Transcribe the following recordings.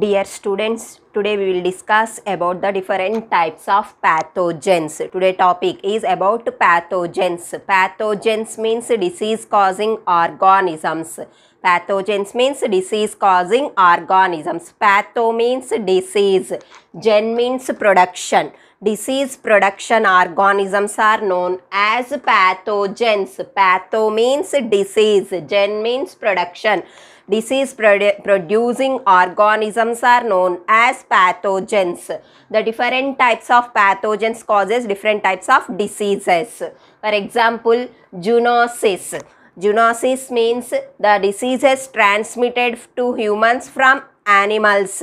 Dear students, today we will discuss about the different types of pathogens. Today topic is about pathogens. Pathogens means disease causing organisms. Pathogens means disease causing organisms. Patho means disease. Gen means production. Disease production organisms are known as pathogens. Patho means disease. Gen means production disease producing organisms are known as pathogens. The different types of pathogens causes different types of diseases. For example, zoonosis. Zoonosis means the diseases transmitted to humans from animals.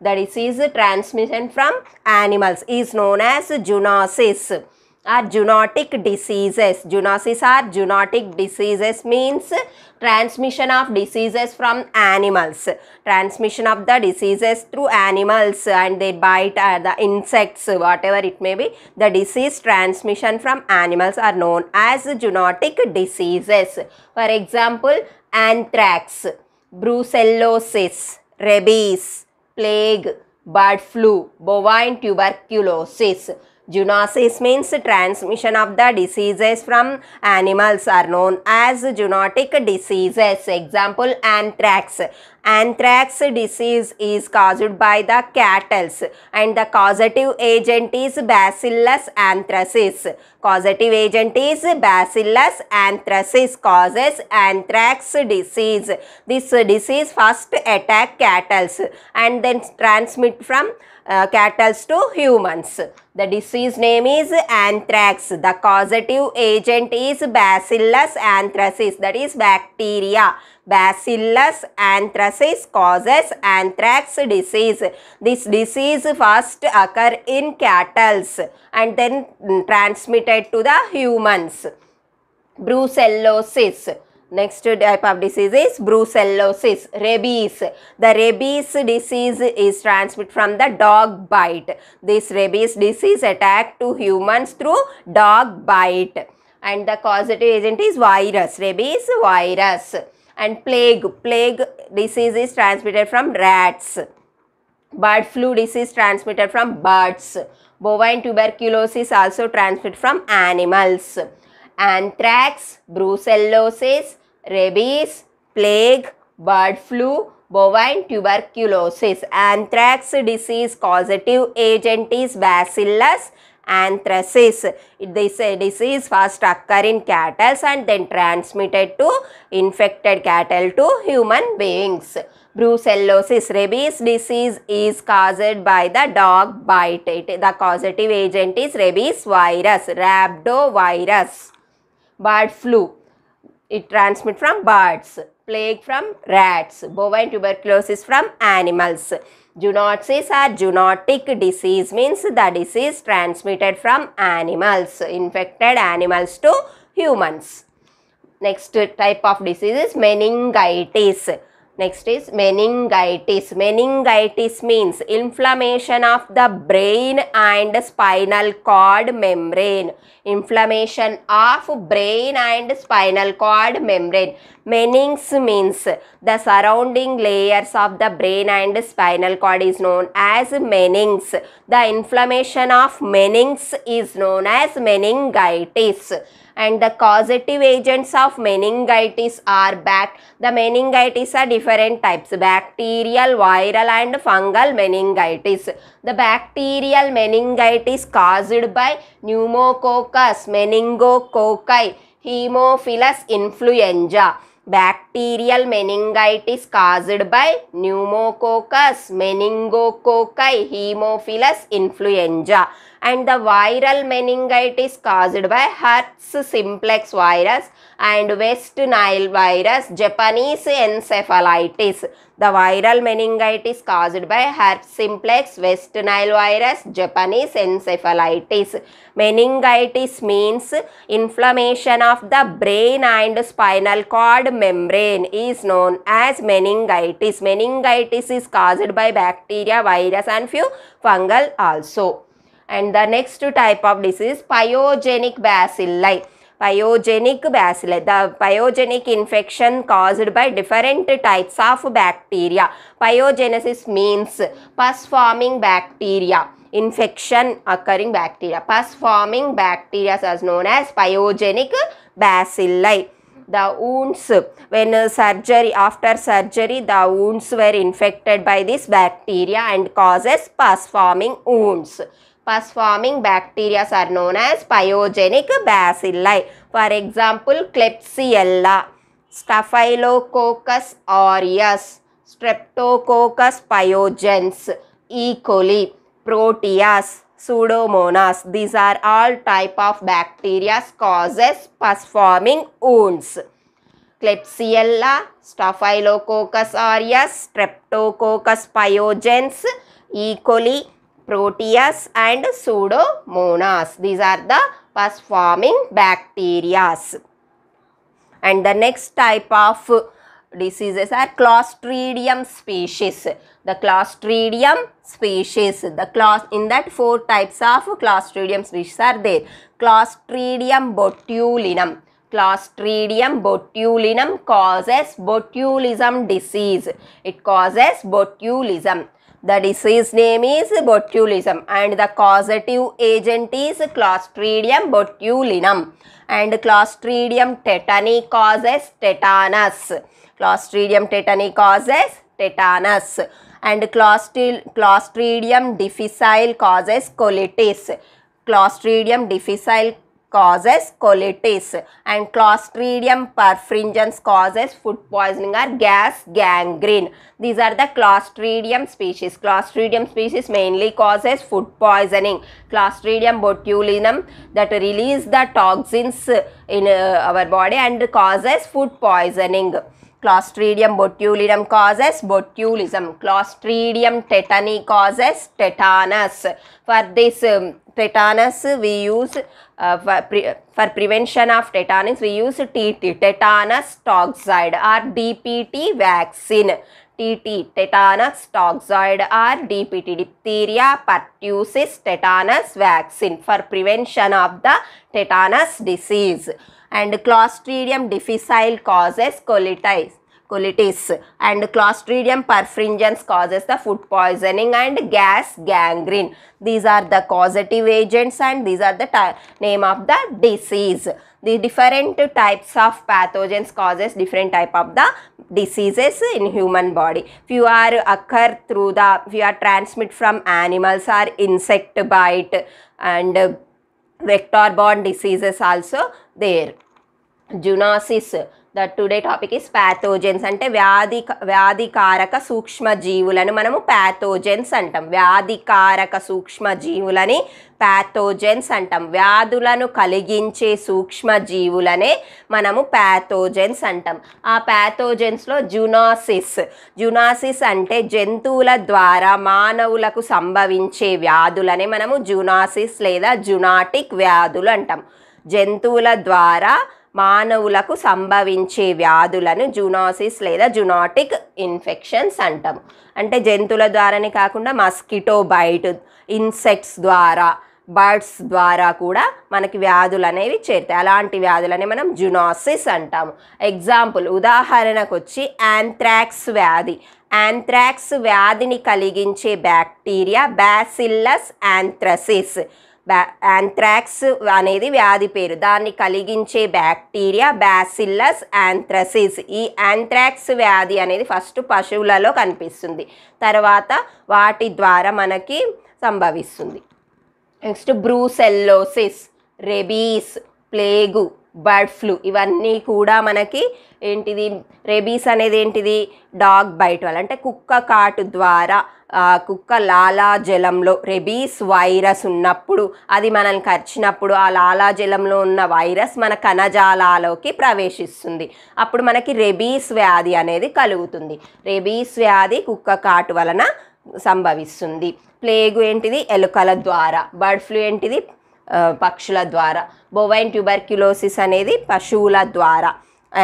The disease transmission from animals is known as zoonosis are zoonotic diseases. Zoonosis are zoonotic diseases means transmission of diseases from animals. Transmission of the diseases through animals and they bite uh, the insects whatever it may be. The disease transmission from animals are known as zoonotic diseases. For example anthrax, brucellosis, rabies, plague, bird flu, bovine tuberculosis. Zoonosis means transmission of the diseases from animals are known as zoonotic diseases. Example, anthrax anthrax disease is caused by the cattle and the causative agent is bacillus anthracis. Causative agent is bacillus anthracis causes anthrax disease. This disease first attack cattle and then transmit from uh, cattle to humans. The disease name is anthrax. The causative agent is bacillus anthracis that is bacteria. Bacillus anthracis causes anthrax disease. This disease first occur in cattle and then mm, transmitted to the humans. Brucellosis. Next type of disease is brucellosis, rabies. The rabies disease is transmitted from the dog bite. This rabies disease attack to humans through dog bite. And the causative agent is virus, rabies virus and plague. Plague disease is transmitted from rats. Bird flu disease transmitted from birds. Bovine tuberculosis also transmitted from animals. Anthrax, brucellosis, rabies, plague, bird flu, bovine tuberculosis. Anthrax disease causative agent is bacillus anthracis. This disease first occur in cattle and then transmitted to infected cattle to human beings. Brucellosis rabies disease is caused by the dog bite. It, the causative agent is rabies virus, rhabdovirus. Bird flu. It transmits from birds. Plague from rats. Bovine tuberculosis from animals. Zoonosis or zoonotic disease means the disease transmitted from animals, infected animals to humans. Next type of disease is meningitis. Next is meningitis. Meningitis means inflammation of the brain and spinal cord membrane. Inflammation of brain and spinal cord membrane. Meninx means the surrounding layers of the brain and spinal cord is known as meninx. The inflammation of meninx is known as meningitis and the causative agents of meningitis are back. The meningitis are different different types bacterial, viral and fungal meningitis. The bacterial meningitis caused by pneumococcus, meningococci, hemophilus influenza. Bacterial meningitis caused by pneumococcus, meningococci, hemophilus influenza and the viral meningitis caused by herpes simplex virus and West Nile virus, Japanese encephalitis. The viral meningitis caused by herpes simplex, West Nile virus, Japanese encephalitis. Meningitis means inflammation of the brain and spinal cord membrane is known as meningitis. Meningitis is caused by bacteria, virus and few fungal also. And the next type of disease, pyogenic bacilli. Pyogenic bacilli. The pyogenic infection caused by different types of bacteria. Pyogenesis means pus forming bacteria infection occurring bacteria. Pus forming bacteria as known as pyogenic bacilli. The wounds, when surgery, after surgery, the wounds were infected by this bacteria and causes pus forming wounds. pus forming bacteria are known as pyogenic bacilli. For example, Klebsiella, Staphylococcus aureus, Streptococcus pyogenes, E. coli, Proteas, Pseudomonas. These are all type of bacteria causes pus forming wounds. Klebsiella, Staphylococcus aureus, Streptococcus pyogenes, E. coli, proteas and pseudomonas. These are the pus forming bacteria. And the next type of diseases are Clostridium species. The Clostridium species, the class in that four types of Clostridium species are there. Clostridium botulinum. Clostridium botulinum causes botulism disease. It causes botulism. The disease name is botulism and the causative agent is Clostridium botulinum. And Clostridium tetani causes tetanus. Clostridium tetani causes tetanus. And Clostridium difficile causes colitis. Clostridium difficile causes colitis and Clostridium perfringens causes food poisoning or gas gangrene. These are the Clostridium species. Clostridium species mainly causes food poisoning. Clostridium botulinum that release the toxins in uh, our body and causes food poisoning. Clostridium botulinum causes botulism. Clostridium tetani causes tetanus. For this um, tetanus we use uh, for, pre for, prevention of tetanus we use TT tetanus toxoid or DPT vaccine. TT tetanus toxoid or DPT diphtheria pertussis tetanus vaccine for prevention of the tetanus disease and Clostridium difficile causes colitis colitis and Clostridium perfringens causes the food poisoning and gas gangrene. These are the causative agents and these are the name of the disease. The different types of pathogens causes different type of the diseases in human body. If you are occur through the, if you are transmit from animals or insect bite and vector borne diseases also there. Zoonosis the today topic is pathogens అంటే వ్యాధి వ్యాధికారక సూక్ష్మజీవులను మనము pathogens అంటాం వ్యాధికారక సూక్ష్మజీవులని pathogens అంటాం వ్యాధులను కలిగించే సూక్ష్మజీవులనే మనము ప్యాథోజెన్స్ అంటాం ఆ ప్యాథోజెన్స్లో జునాసిస్ జునాసిస్ అంటే జంతువుల ద్వారా మానవులకు సంభవించే వ్యాధులనే మనము జునాసిస్ లేదా జునాటిక్ వ్యాధులు అంటాం జంతువుల ద్వారా మానవులకు సంభవించే వ్యాధులను జునాసిస్ లేదా జునాటిక్ ఇన్ఫెక్షన్స్ అంటాము అంటే జంతువుల ద్వారానే కాకుండా మస్కిటో బైట్ ఇన్సెక్ట్స్ ద్వారా బర్డ్స్ ద్వారా కూడా మనకి వ్యాధులు అనేవి చేరుతాయి అలాంటి వ్యాధులని మనం జునాసిస్ అంటాము ఎగ్జాంపుల్ ఉదాహరణకు వచ్చి యాంథ్రాక్స్ వ్యాధి యాంథ్రాక్స్ వ్యాధిని కలిగించే బ్యాక్టీరియా బ్యాసిల్లస్ యాంథ్రసిస్ బ్యా యాంథ్రాక్స్ అనేది వ్యాధి పేరు దాన్ని కలిగించే బ్యాక్టీరియా బ్యాసిల్లస్ యాంథ్రసిస్ ఈ యాంథ్రాక్స్ వ్యాధి అనేది ఫస్ట్ పశువులలో కనిపిస్తుంది తర్వాత వాటి ద్వారా మనకి సంభవిస్తుంది next brucellosis rabies plague bird flu ఇవన్నీ కూడా మనకి ఏంటిది రెబీస్ అనేది ఏంటిది డాగ్ బైట్ వల్ల అంటే కుక్క కాటు ద్వారా కుక్క లాలాజలంలో రెబీస్ వైరస్ ఉన్నప్పుడు అది మనల్ని కరిచినప్పుడు ఆ లాలాజలంలో ఉన్న వైరస్ మన కణజాలాలోకి ప్రవేశిస్తుంది అప్పుడు మనకి రెబీస్ వ్యాధి అనేది కలుగుతుంది రెబీస్ వ్యాధి కుక్క కాటు వలన సంభవిస్తుంది ప్లేగు ఏంటిది ఎలుకల ద్వారా బర్డ్ ఫ్లూ ఏంటిది పక్షుల ద్వారా బొవైన్ ట్యూబర్క్యులోసిస్ అనేది పశువుల ద్వారా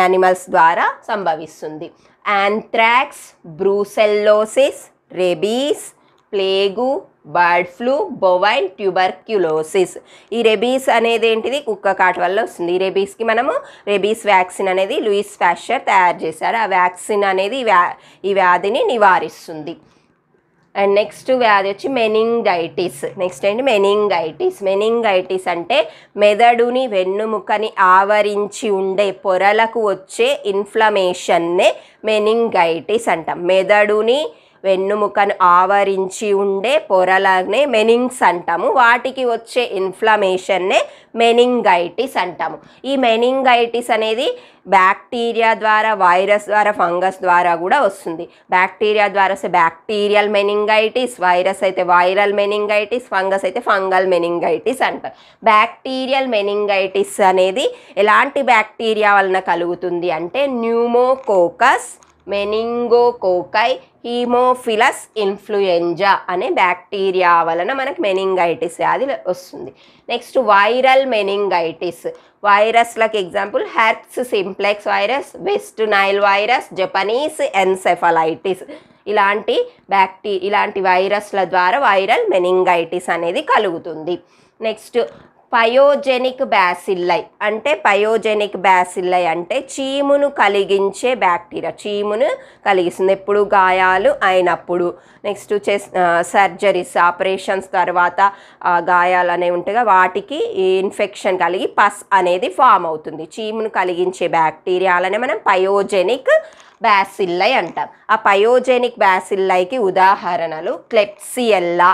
యానిమల్స్ ద్వారా సంభవిస్తుంది anthrax brucellosis rabies plague bird flu bovine tuberculosis ఈ రెబీస్ అనేది ఏంటిది కుక్క కాటు వల్ల వస్తుంది ఈ రెబీస్కి మనము రెబీస్ వ్యాక్సిన్ అనేది లూయిస్ ఫ్యాషర్ తయారు చేశారు ఆ వ్యాక్సిన్ అనేది ఈ వ్యాధిని నివారిస్తుంది అండ్ నెక్స్ట్ వ్యాధి వచ్చి మెనింగైటిస్ నెక్స్ట్ ఏంటి మెనింగైటిస్ మెనింగైటిస్ అంటే మెదడుని వెన్నుముకని ఆవరించి ఉండే పొరలకు వచ్చే ఇన్ఫ్లమేషన్నే మెనింగైటిస్ అంటాం మెదడుని వెన్నుముకను ఆవరించి ఉండే పొరలనే మెనింగ్స్ అంటాము వాటికి వచ్చే ఇన్ఫ్లమేషన్నే మెనింగైటిస్ అంటాము ఈ మెనింగైటిస్ అనేది బ్యాక్టీరియా ద్వారా వైరస్ ద్వారా ఫంగస్ ద్వారా కూడా వస్తుంది బ్యాక్టీరియా ద్వారా వస్తే బ్యాక్టీరియల్ మెనింగైటిస్ వైరస్ అయితే వైరల్ మెనింగైటిస్ ఫంగస్ అయితే ఫంగల్ మెనింగైటిస్ అంటారు బ్యాక్టీరియల్ మెనింగైటిస్ అనేది ఎలాంటి బ్యాక్టీరియా వలన కలుగుతుంది అంటే న్యూమోకోకస్ మెనింగోకోకై హీమోఫిలస్ ఇన్ఫ్లుయెంజా అనే బ్యాక్టీరియా వలన మనకు మెనింగైటిస్ అది వస్తుంది నెక్స్ట్ వైరల్ మెనింగైటిస్ వైరస్లకు example herpes simplex virus West Nile virus Japanese encephalitis ఇలాంటి బ్యాక్టీ ఇలాంటి వైరస్ల ద్వారా వైరల్ మెనింగైటిస్ అనేది కలుగుతుంది నెక్స్ట్ పయోజెనిక్ బ్యాసిల్లై అంటే పయోజెనిక్ బ్యాసిల్లై అంటే చీమును కలిగించే బ్యాక్టీరియా చీమును కలిగిస్తుంది ఎప్పుడు గాయాలు అయినప్పుడు నెక్స్ట్ చెస్ సర్జరీస్ ఆపరేషన్స్ తర్వాత గాయాలు అనేవి ఉంటాయి వాటికి ఇన్ఫెక్షన్ కలిగి పస్ అనేది ఫామ్ అవుతుంది చీమును కలిగించే బ్యాక్టీరియాలనే మనం పయోజెనిక్ బ్యాసిల్లై అంటాం ఆ పయోజెనిక్ బ్యాసిల్లైకి ఉదాహరణలు klebsiella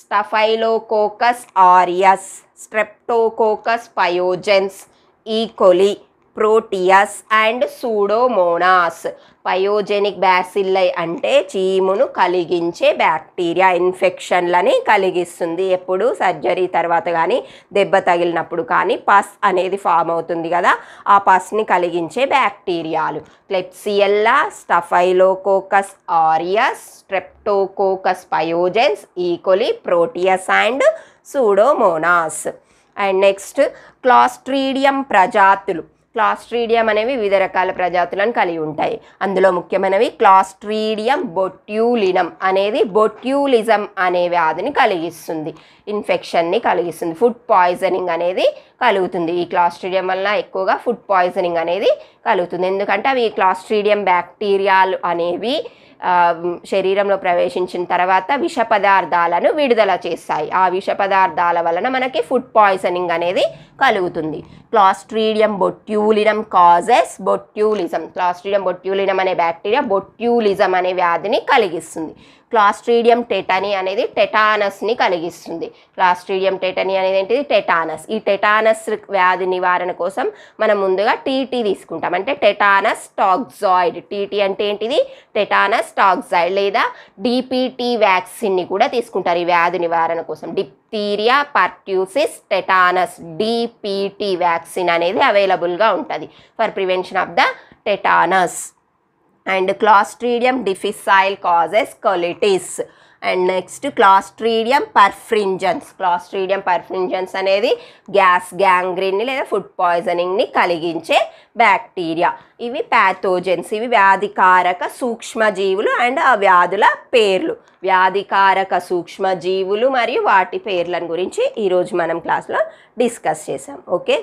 staphylococcus aureus streptococcus pyogenes E coli proteus and pseudomonas pyogenic bacilli అంటే చీమును కలిగించే బ్యాక్టీరియా ఇన్ఫెక్షన్లని కలిగిస్తుంది ఎప్పుడు సర్జరీ తర్వాత కానీ దెబ్బ తగిలినప్పుడు కానీ పస్ అనేది ఫామ్ అవుతుంది కదా ఆ పస్ని కలిగించే బ్యాక్టీరియాలు klebsiella staphylococcus aureus streptococcus pyogenes E coli proteus and pseudomonas and next clostridium ప్రజాతులు క్లాస్ట్రీడియం అనేవి వివిధ రకాల ప్రజాతులను కలిగి ఉంటాయి అందులో ముఖ్యమైనవి క్లాస్ట్రీడియం బొట్యూలినం అనేది బొట్యూలిజం అనే వ్యాధిని కలిగిస్తుంది ఇన్ఫెక్షన్ని కలిగిస్తుంది ఫుడ్ పాయిజనింగ్ అనేది కలుగుతుంది ఈ క్లాస్ట్రీడియం వల్ల ఎక్కువగా ఫుడ్ పాయిజనింగ్ అనేది కలుగుతుంది ఎందుకంటే అవి క్లాస్ట్రీడియం బ్యాక్టీరియాలు అనేవి శరీరంలో ప్రవేశించిన తర్వాత విష పదార్థాలను విడుదల చేస్తాయి ఆ విష పదార్థాల వలన మనకి ఫుడ్ పాయిజనింగ్ అనేది కలుగుతుంది clostridium botulinum causes botulism clostridium botulinum అనే బ్యాక్టీరియా బొట్యూలిజం అనే వ్యాధిని కలిగిస్తుంది క్లాస్ట్రీడియం టెటనీ అనేది టెటానస్ని కలిగిస్తుంది క్లాస్ట్రీడియం టెటనీ అనేది ఏంటిది టెటానస్ ఈ టెటానస్ వ్యాధి నివారణ కోసం మనం ముందుగా టీటీ తీసుకుంటాం అంటే టెటానస్ టాక్జాయిడ్ టీటీ అంటే ఏంటిది టెటానస్ టాక్సాయిడ్ లేదా డిపిటీ వ్యాక్సిన్ని కూడా తీసుకుంటారు ఈ వ్యాధి నివారణ కోసం diphtheria pertussis tetanus DPT vaccine అనేది అవైలబుల్గా ఉంటుంది for prevention of the tetanus and clostridium difficile causes colitis and next clostridium perfringens clostridium perfringens అనేది గ్యాస్ గ్యాంగ్రీన్ని లేదా ఫుడ్ పాయిజనింగ్ని కలిగించే బ్యాక్టీరియా ఇవి ప్యాథోజెన్స్ ఇవి వ్యాధికారక సూక్ష్మజీవులు అండ్ ఆ వ్యాధుల పేర్లు వ్యాధికారక సూక్ష్మజీవులు మరియు వాటి పేర్లను గురించి ఈరోజు మనం క్లాస్లో డిస్కస్ చేసాం ఓకే